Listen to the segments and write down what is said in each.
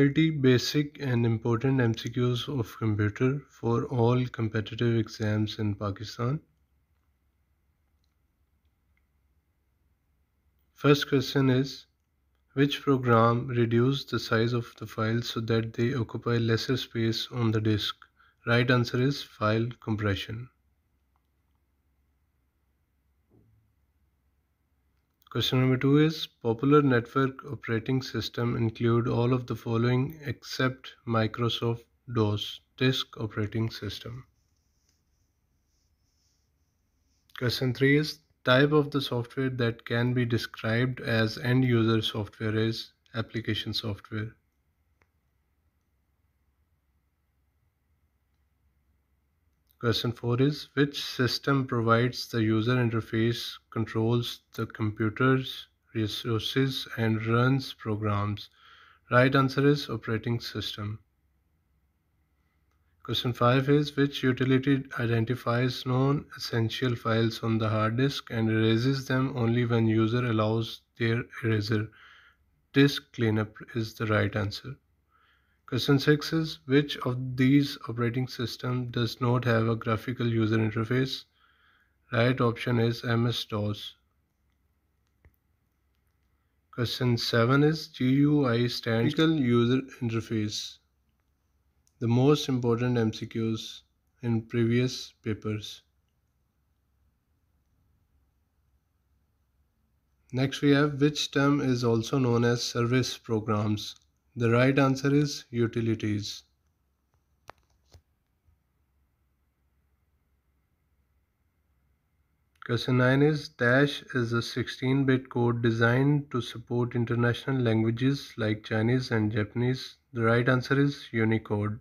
30 basic and important MCQs of computer for all competitive exams in Pakistan. First question is which program reduces the size of the file so that they occupy lesser space on the disk? Right answer is file compression. Question number two is popular network operating system include all of the following except Microsoft DOS disk operating system. Question three is type of the software that can be described as end user software is application software. Question 4 is which system provides the user interface, controls the computer's resources and runs programs? Right answer is operating system. Question 5 is which utility identifies known essential files on the hard disk and erases them only when user allows their eraser? Disk cleanup is the right answer. Question 6 is which of these operating system does not have a graphical user interface? Right option is MS-DOS. Question 7 is GUI stands graphical user interface. The most important MCQs in previous papers. Next we have which term is also known as service programs. The right answer is utilities. Question 9 is Dash is a 16-bit code designed to support international languages like Chinese and Japanese. The right answer is Unicode.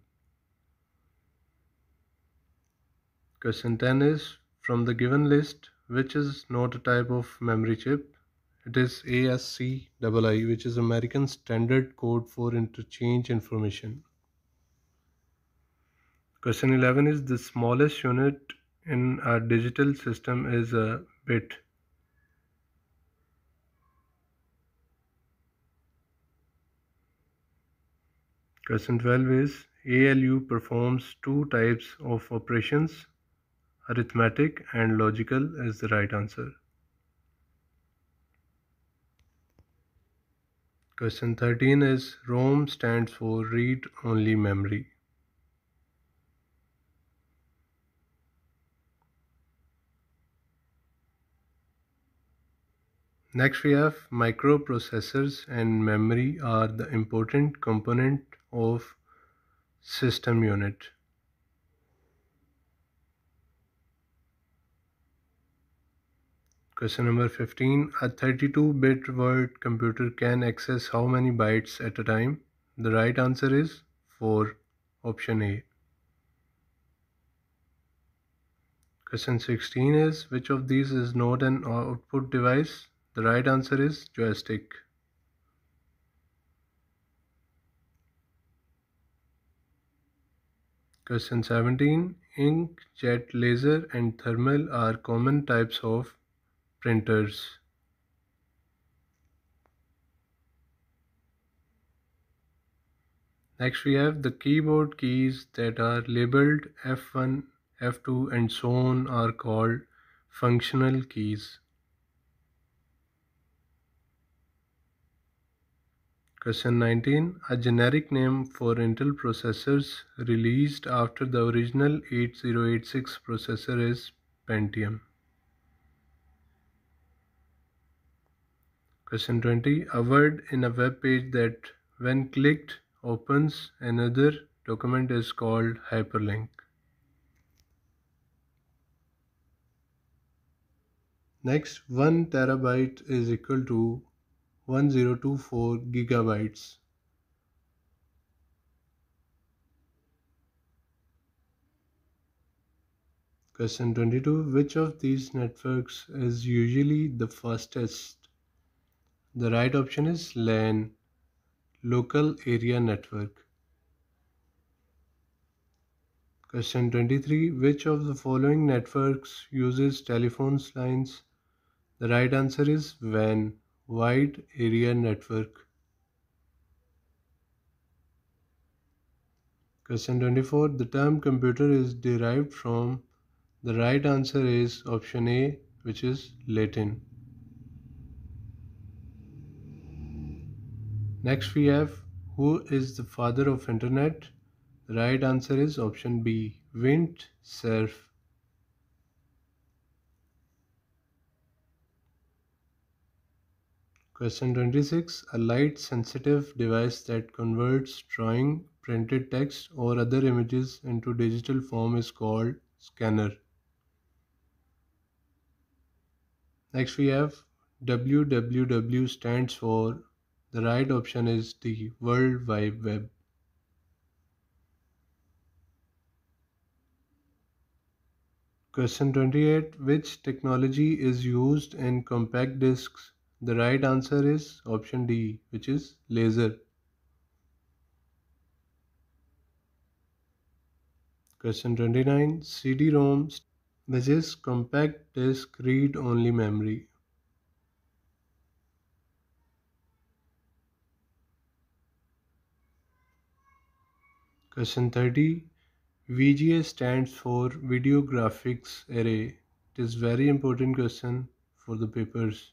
Question 10 is From the given list, which is not a type of memory chip? It is ASCII, which is American Standard Code for Interchange Information. Question 11 is the smallest unit in a digital system is a bit. Question 12 is ALU performs two types of operations arithmetic and logical is the right answer. Question 13 is ROM stands for read only memory. Next we have microprocessors and memory are the important component of system unit. Question number 15. A 32-bit word computer can access how many bytes at a time? The right answer is 4. Option A. Question 16 is, which of these is not an output device? The right answer is joystick. Question 17. Ink, jet laser and thermal are common types of printers next we have the keyboard keys that are labeled f1 f2 and so on are called functional keys Question 19. A generic name for Intel processors released after the original 8086 processor is Pentium. Question 20. A word in a web page that when clicked opens another document is called hyperlink. Next, 1 terabyte is equal to 1024 gigabytes. Question 22. Which of these networks is usually the fastest? The right option is LAN local area network. Question 23 Which of the following networks uses telephone lines? The right answer is WAN wide area network. Question 24 The term computer is derived from the right answer is option A which is Latin. Next we have who is the father of internet? The right answer is option B, Vint Cerf. Question 26. A light sensitive device that converts drawing, printed text or other images into digital form is called scanner. Next we have WWW stands for the right option is the World Wide Web. Question 28 Which technology is used in compact discs? The right answer is option D, which is laser. Question 29 CD ROMs, which is compact disk read only memory. Question 30. VGA stands for Video Graphics Array. It is very important question for the papers.